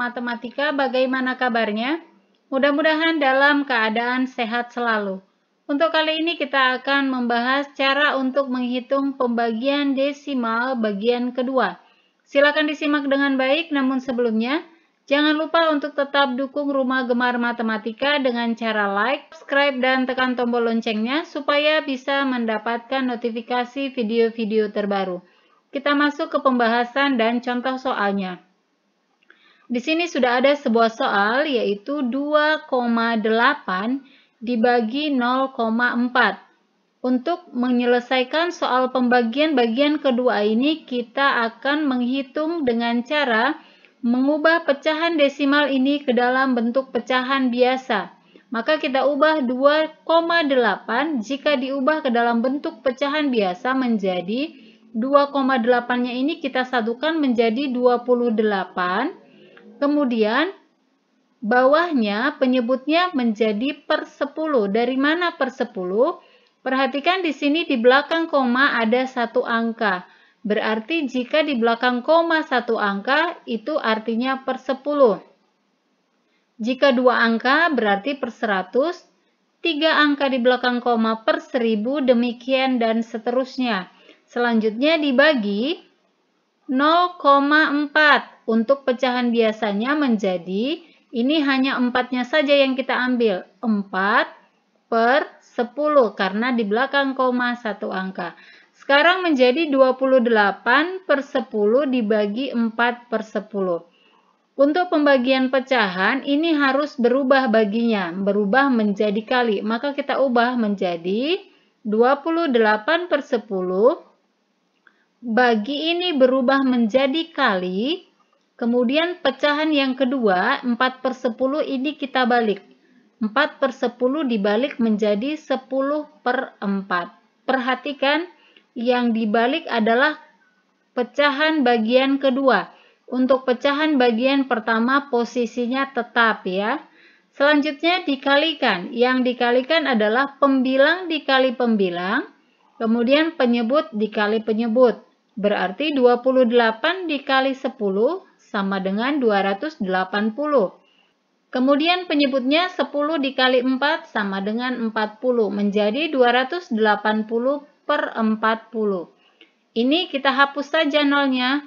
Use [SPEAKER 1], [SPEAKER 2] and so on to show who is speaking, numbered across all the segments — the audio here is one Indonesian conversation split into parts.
[SPEAKER 1] matematika bagaimana kabarnya? Mudah-mudahan dalam keadaan sehat selalu. Untuk kali ini kita akan membahas cara untuk menghitung pembagian desimal bagian kedua. Silakan disimak dengan baik, namun sebelumnya, jangan lupa untuk tetap dukung Rumah Gemar Matematika dengan cara like, subscribe, dan tekan tombol loncengnya supaya bisa mendapatkan notifikasi video-video terbaru. Kita masuk ke pembahasan dan contoh soalnya. Di sini sudah ada sebuah soal yaitu 2,8 dibagi 0,4. Untuk menyelesaikan soal pembagian bagian kedua ini kita akan menghitung dengan cara mengubah pecahan desimal ini ke dalam bentuk pecahan biasa. Maka kita ubah 2,8 jika diubah ke dalam bentuk pecahan biasa menjadi 2,8-nya ini kita satukan menjadi 28 Kemudian bawahnya penyebutnya menjadi per 10. Dari mana per 10? Perhatikan di sini di belakang koma ada satu angka. Berarti jika di belakang koma satu angka, itu artinya per 10. Jika dua angka, berarti per 100. Tiga angka di belakang koma per seribu demikian dan seterusnya. Selanjutnya dibagi 0,4. Untuk pecahan biasanya menjadi, ini hanya empatnya saja yang kita ambil. 4 per 10 karena di belakang koma satu angka. Sekarang menjadi 28 per 10 dibagi 4 per 10. Untuk pembagian pecahan, ini harus berubah baginya, berubah menjadi kali. Maka kita ubah menjadi 28 per 10. Bagi ini berubah menjadi kali, Kemudian pecahan yang kedua, 4 per 10 ini kita balik. 4 per 10 dibalik menjadi 10 per 4. Perhatikan yang dibalik adalah pecahan bagian kedua. Untuk pecahan bagian pertama posisinya tetap ya. Selanjutnya dikalikan. Yang dikalikan adalah pembilang dikali pembilang, kemudian penyebut dikali penyebut. Berarti 28 dikali 10 sama dengan 280. Kemudian penyebutnya 10 dikali 4 sama dengan 40 menjadi 280 per 40. Ini kita hapus saja nolnya.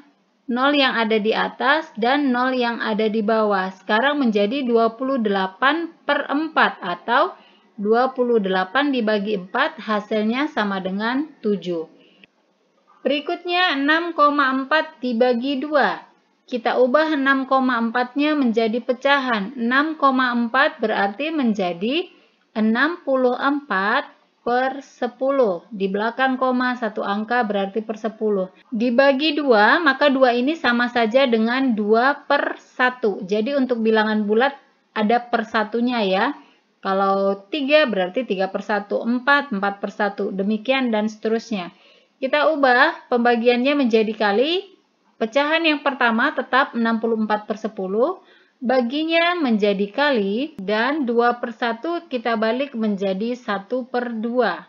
[SPEAKER 1] 0 yang ada di atas dan 0 yang ada di bawah. Sekarang menjadi 28 per 4 atau 28 dibagi 4 hasilnya sama dengan 7. Berikutnya 6,4 dibagi 2. Kita ubah 6,4-nya menjadi pecahan. 6,4 berarti menjadi 64 per 10. Di belakang koma, satu angka berarti per 10. Dibagi 2, maka 2 ini sama saja dengan 2 per 1. Jadi untuk bilangan bulat ada per satunya ya. Kalau 3 berarti 3 per 1, 4, 4 per 1, demikian dan seterusnya. Kita ubah pembagiannya menjadi kali Pecahan yang pertama tetap 64 per 10, baginya menjadi kali, dan 2 per 1 kita balik menjadi 1 per 2.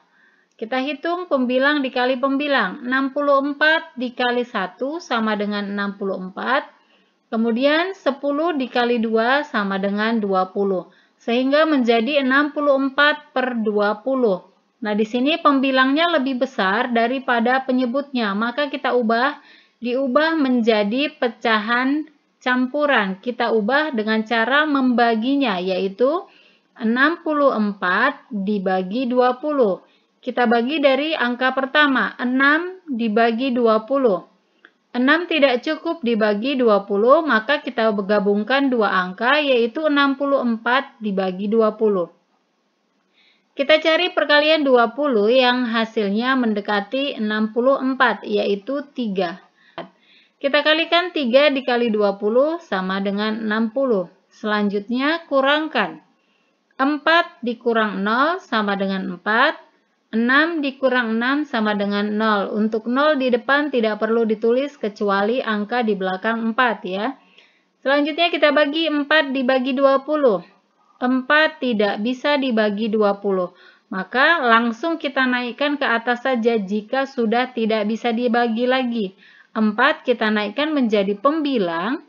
[SPEAKER 1] Kita hitung pembilang dikali pembilang. 64 dikali 1 sama dengan 64. Kemudian 10 dikali 2 sama dengan 20. Sehingga menjadi 64 per 20. Nah, di sini pembilangnya lebih besar daripada penyebutnya. Maka kita ubah diubah menjadi pecahan campuran. Kita ubah dengan cara membaginya, yaitu 64 dibagi 20. Kita bagi dari angka pertama, 6 dibagi 20. 6 tidak cukup dibagi 20, maka kita bergabungkan dua angka yaitu 64 dibagi 20. Kita cari perkalian 20 yang hasilnya mendekati 64 yaitu 3. Kita kalikan 3 dikali 20 sama dengan 60. Selanjutnya kurangkan. 4 dikurang 0 sama dengan 4. 6 dikurang 6 sama dengan 0. Untuk 0 di depan tidak perlu ditulis kecuali angka di belakang 4 ya. Selanjutnya kita bagi 4 dibagi 20. 4 tidak bisa dibagi 20. Maka langsung kita naikkan ke atas saja jika sudah tidak bisa dibagi lagi. 4 kita naikkan menjadi pembilang.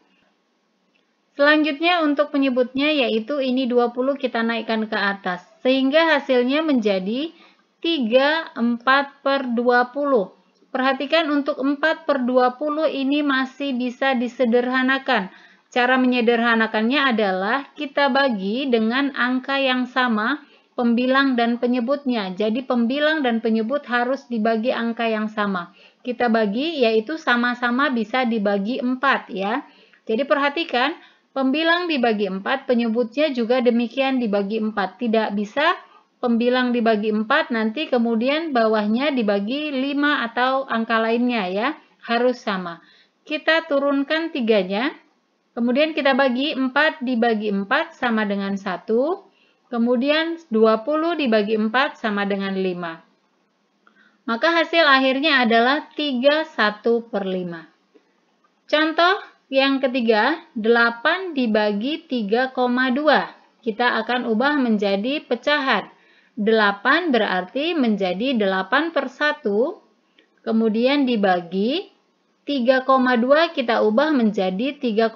[SPEAKER 1] Selanjutnya untuk penyebutnya yaitu ini 20 kita naikkan ke atas. Sehingga hasilnya menjadi 3, 4 per 20. Perhatikan untuk 4 per 20 ini masih bisa disederhanakan. Cara menyederhanakannya adalah kita bagi dengan angka yang sama pembilang dan penyebutnya. Jadi pembilang dan penyebut harus dibagi angka yang sama kita bagi yaitu sama-sama bisa dibagi 4 ya. Jadi perhatikan pembilang dibagi 4 penyebutnya juga demikian dibagi 4. Tidak bisa pembilang dibagi 4 nanti kemudian bawahnya dibagi 5 atau angka lainnya ya. Harus sama. Kita turunkan tiganya. Kemudian kita bagi 4 dibagi 4 sama dengan 1. Kemudian 20 dibagi 4 sama dengan 5. Maka hasil akhirnya adalah 31 per 5. Contoh yang ketiga, 8 dibagi 3,2. Kita akan ubah menjadi pecahan. 8 berarti menjadi 8 per 1, kemudian dibagi 3,2 kita ubah menjadi 3,2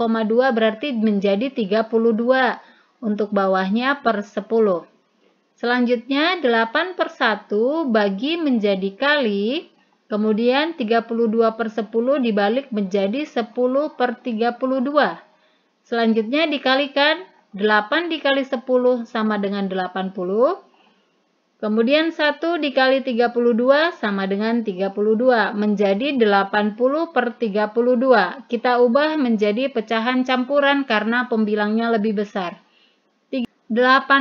[SPEAKER 1] berarti menjadi 32 untuk bawahnya per 10. Selanjutnya 8 per 1 bagi menjadi kali, kemudian 32 per 10 dibalik menjadi 10 per 32. Selanjutnya dikalikan 8 dikali 10 sama dengan 80. Kemudian 1 dikali 32 sama dengan 32 menjadi 80 per 32. Kita ubah menjadi pecahan campuran karena pembilangnya lebih besar. 80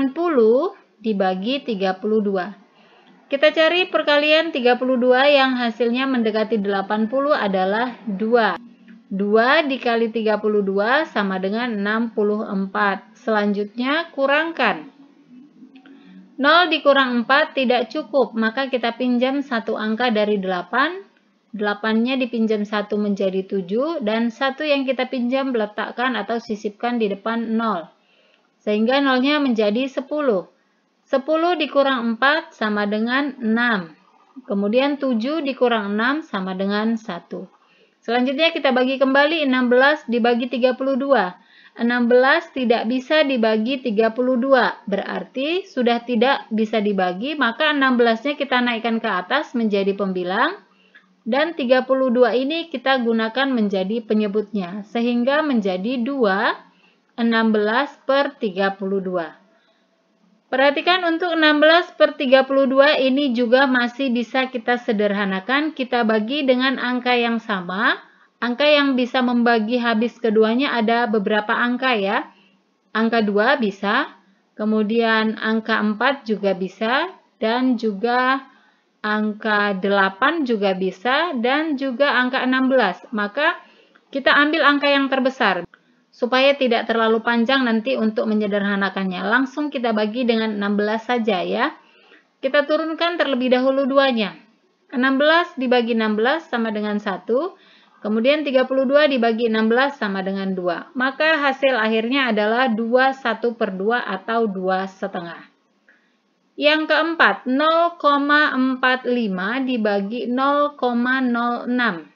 [SPEAKER 1] dibagi 32. Kita cari perkalian 32 yang hasilnya mendekati 80 adalah 2. 2 dikali 32 sama dengan 64. Selanjutnya kurangkan. 0 dikurang 4 tidak cukup, maka kita pinjam satu angka dari 8. 8-nya dipinjam 1 menjadi 7, dan 1 yang kita pinjam letakkan atau sisipkan di depan 0. Sehingga 0-nya menjadi 10. 10 dikurang 4 sama dengan 6. Kemudian 7 dikurang 6 sama dengan 1. Selanjutnya kita bagi kembali 16 dibagi 32. 16 tidak bisa dibagi 32, berarti sudah tidak bisa dibagi, maka 16-nya kita naikkan ke atas menjadi pembilang, dan 32 ini kita gunakan menjadi penyebutnya, sehingga menjadi 2, 16 per 32. Perhatikan untuk 16 per 32 ini juga masih bisa kita sederhanakan. Kita bagi dengan angka yang sama. Angka yang bisa membagi habis keduanya ada beberapa angka ya. Angka 2 bisa, kemudian angka 4 juga bisa, dan juga angka 8 juga bisa, dan juga angka 16. Maka kita ambil angka yang terbesar supaya tidak terlalu panjang nanti untuk menyederhanakannya. Langsung kita bagi dengan 16 saja ya. Kita turunkan terlebih dahulu duanya. 16 dibagi 16 sama dengan 1. Kemudian 32 dibagi 16 sama dengan 2. Maka hasil akhirnya adalah 2 1 per 2 atau 2 setengah. Yang keempat, 0,45 dibagi 0,06.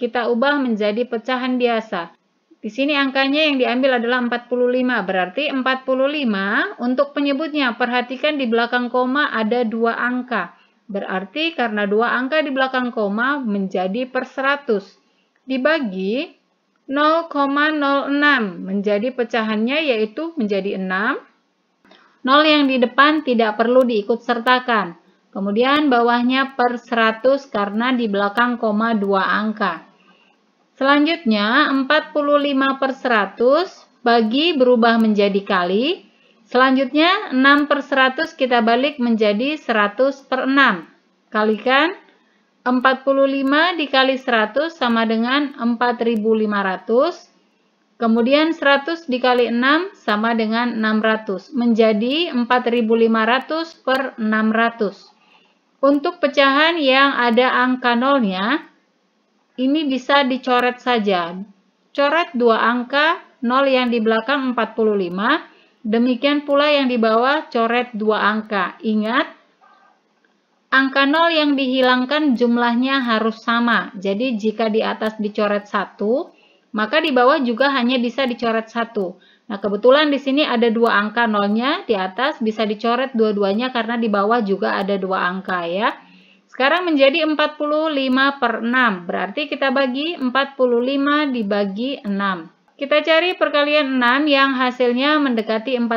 [SPEAKER 1] Kita ubah menjadi pecahan biasa. Di sini angkanya yang diambil adalah 45, berarti 45 untuk penyebutnya. Perhatikan di belakang koma ada dua angka. Berarti karena dua angka di belakang koma menjadi per 100. Dibagi 0,06 menjadi pecahannya yaitu menjadi 6. 0 yang di depan tidak perlu diikut sertakan. Kemudian bawahnya per 100 karena di belakang koma dua angka. Selanjutnya, 45 per 100 bagi berubah menjadi kali. Selanjutnya, 6 per 100 kita balik menjadi 100 per 6. Kalikan 45 dikali 100 sama dengan 4500. Kemudian 100 dikali 6 sama dengan 600. Menjadi 4500 per 600. Untuk pecahan yang ada angka nolnya, ini bisa dicoret saja. Coret dua angka 0 yang di belakang 45, demikian pula yang di bawah coret dua angka. Ingat, angka 0 yang dihilangkan jumlahnya harus sama. Jadi jika di atas dicoret satu, maka di bawah juga hanya bisa dicoret satu. Nah, kebetulan di sini ada dua angka nolnya, di atas bisa dicoret dua-duanya karena di bawah juga ada dua angka ya. Sekarang menjadi 45 per 6. Berarti kita bagi 45 dibagi 6. Kita cari perkalian 6 yang hasilnya mendekati 45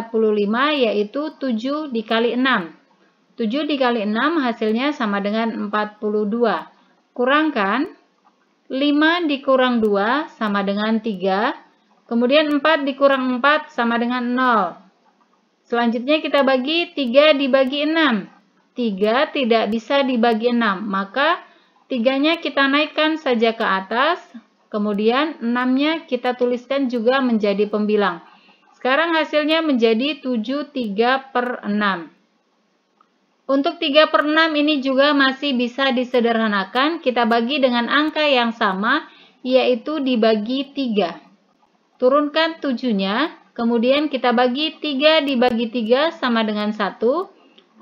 [SPEAKER 1] yaitu 7 dikali 6. 7 dikali 6 hasilnya sama dengan 42. Kurangkan 5 dikurang 2 sama dengan 3. Kemudian 4 dikurang 4 sama dengan 0. Selanjutnya kita bagi 3 dibagi 6. 3 tidak bisa dibagi 6, maka 3-nya kita naikkan saja ke atas, kemudian 6-nya kita tuliskan juga menjadi pembilang. Sekarang hasilnya menjadi 7 3 per 6. Untuk 3 per 6 ini juga masih bisa disederhanakan, kita bagi dengan angka yang sama, yaitu dibagi 3. Turunkan 7-nya, kemudian kita bagi 3 dibagi 3 sama dengan 1,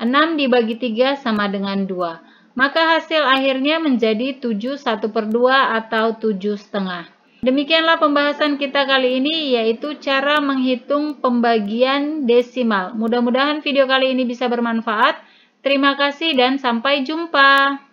[SPEAKER 1] 6 dibagi 3 sama dengan 2. Maka hasil akhirnya menjadi 7 1 per 2 atau 7 setengah. Demikianlah pembahasan kita kali ini yaitu cara menghitung pembagian desimal. Mudah-mudahan video kali ini bisa bermanfaat. Terima kasih dan sampai jumpa.